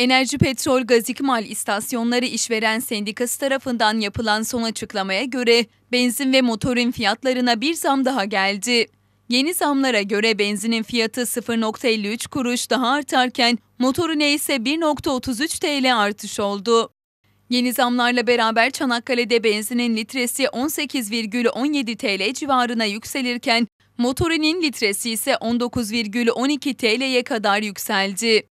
Enerji Petrol Gazikmal İstasyonları İşveren Sendikası tarafından yapılan son açıklamaya göre benzin ve motorin fiyatlarına bir zam daha geldi. Yeni zamlara göre benzinin fiyatı 0.53 kuruş daha artarken motorine ise 1.33 TL artış oldu. Yeni zamlarla beraber Çanakkale'de benzinin litresi 18,17 TL civarına yükselirken motorinin litresi ise 19,12 TL'ye kadar yükseldi.